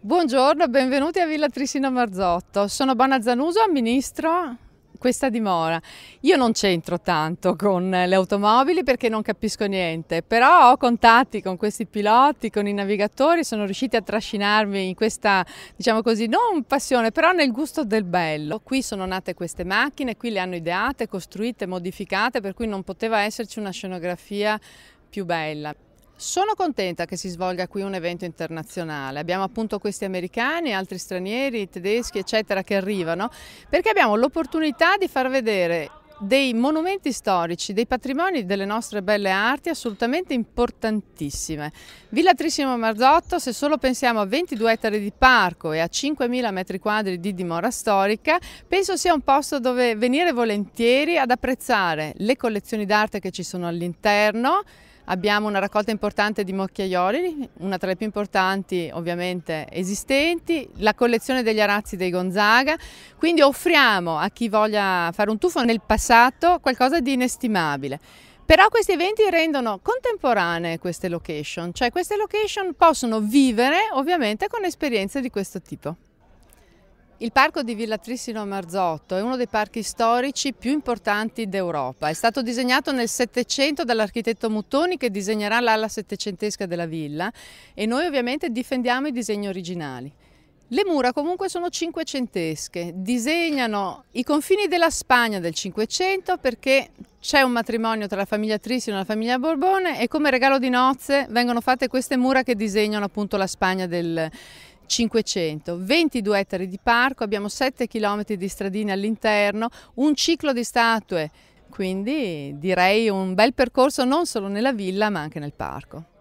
Buongiorno, benvenuti a Villa Trisina Marzotto. Sono Bana Zanuso, ministro questa dimora. Io non c'entro tanto con le automobili perché non capisco niente, però ho contatti con questi piloti, con i navigatori, sono riusciti a trascinarmi in questa, diciamo così, non passione, però nel gusto del bello. Qui sono nate queste macchine, qui le hanno ideate, costruite, modificate, per cui non poteva esserci una scenografia più bella. Sono contenta che si svolga qui un evento internazionale, abbiamo appunto questi americani, altri stranieri, tedeschi eccetera che arrivano perché abbiamo l'opportunità di far vedere dei monumenti storici, dei patrimoni delle nostre belle arti assolutamente importantissime. Villa Trissimo Marzotto, se solo pensiamo a 22 ettari di parco e a 5.000 metri quadri di dimora storica, penso sia un posto dove venire volentieri ad apprezzare le collezioni d'arte che ci sono all'interno, Abbiamo una raccolta importante di mocchiaioli, una tra le più importanti ovviamente esistenti, la collezione degli arazzi dei Gonzaga, quindi offriamo a chi voglia fare un tuffo nel passato qualcosa di inestimabile. Però questi eventi rendono contemporanee queste location, cioè queste location possono vivere ovviamente con esperienze di questo tipo. Il parco di Villa Trissino Marzotto è uno dei parchi storici più importanti d'Europa. È stato disegnato nel Settecento dall'architetto Muttoni che disegnerà l'ala settecentesca della villa e noi ovviamente difendiamo i disegni originali. Le mura comunque sono cinquecentesche, disegnano i confini della Spagna del Cinquecento perché c'è un matrimonio tra la famiglia Trissino e la famiglia Borbone e come regalo di nozze vengono fatte queste mura che disegnano appunto la Spagna del Cinquecento 500, 22 ettari di parco, abbiamo 7 km di stradine all'interno, un ciclo di statue, quindi direi un bel percorso non solo nella villa ma anche nel parco.